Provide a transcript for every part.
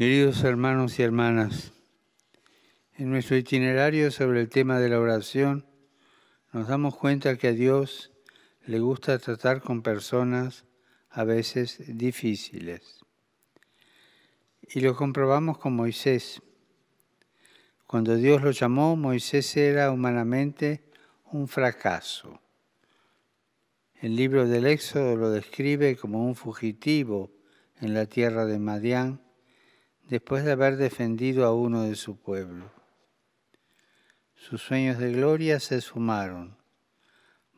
Queridos hermanos y hermanas, en nuestro itinerario sobre el tema de la oración, nos damos cuenta que a Dios le gusta tratar con personas a veces difíciles. Y lo comprobamos con Moisés. Cuando Dios lo llamó, Moisés era humanamente un fracaso. El libro del Éxodo lo describe como un fugitivo en la tierra de Madián después de haber defendido a uno de su pueblo. Sus sueños de gloria se sumaron.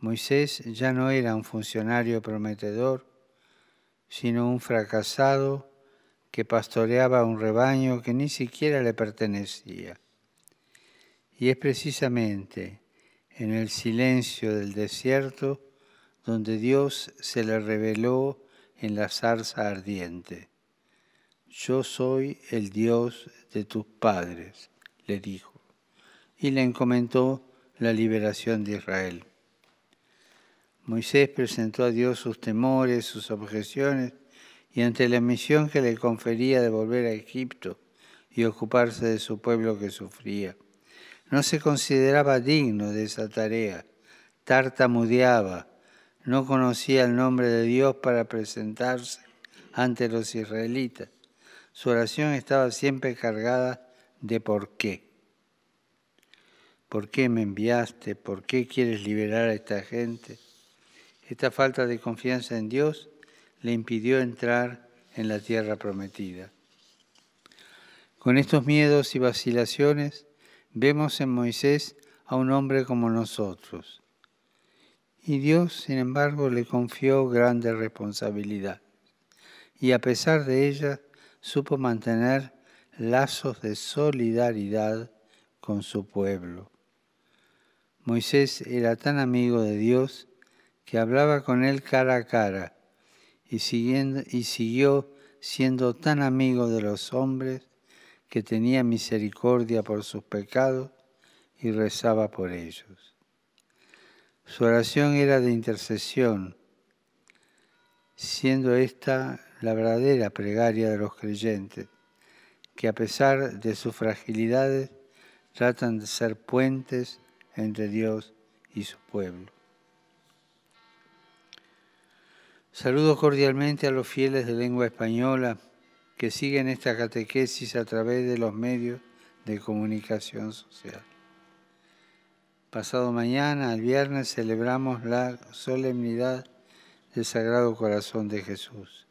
Moisés ya no era un funcionario prometedor, sino un fracasado que pastoreaba un rebaño que ni siquiera le pertenecía. Y es precisamente en el silencio del desierto donde Dios se le reveló en la zarza ardiente. Yo soy el Dios de tus padres, le dijo, y le encomendó la liberación de Israel. Moisés presentó a Dios sus temores, sus objeciones, y ante la misión que le confería de volver a Egipto y ocuparse de su pueblo que sufría. No se consideraba digno de esa tarea, tartamudeaba, no conocía el nombre de Dios para presentarse ante los israelitas su oración estaba siempre cargada de por qué. ¿Por qué me enviaste? ¿Por qué quieres liberar a esta gente? Esta falta de confianza en Dios le impidió entrar en la tierra prometida. Con estos miedos y vacilaciones vemos en Moisés a un hombre como nosotros. Y Dios, sin embargo, le confió grande responsabilidad. Y a pesar de ella, supo mantener lazos de solidaridad con su pueblo. Moisés era tan amigo de Dios que hablaba con él cara a cara y, siguió siendo tan amigo de los hombres que tenía misericordia por sus pecados y rezaba por ellos. Su oración era de intercesión, siendo esta la verdadera plegaria de los creyentes, que a pesar de sus fragilidades tratan de ser puentes entre Dios y su pueblo. Saludo cordialmente a los fieles de lengua española que siguen esta catequesis a través de los medios de comunicación social. Pasado mañana, el viernes, celebramos la solemnidad del Sagrado Corazón de Jesús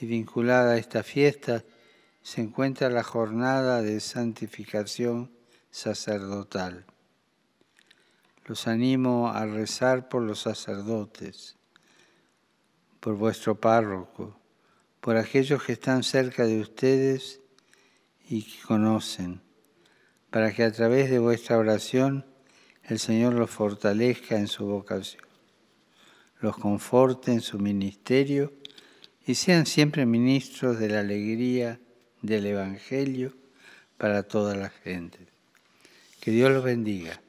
y vinculada a esta fiesta se encuentra la jornada de santificación sacerdotal. Los animo a rezar por los sacerdotes, por vuestro párroco, por aquellos que están cerca de ustedes y que conocen, para que a través de vuestra oración el Señor los fortalezca en su vocación, los conforte en su ministerio y sean siempre ministros de la alegría del Evangelio para toda la gente. Que Dios los bendiga.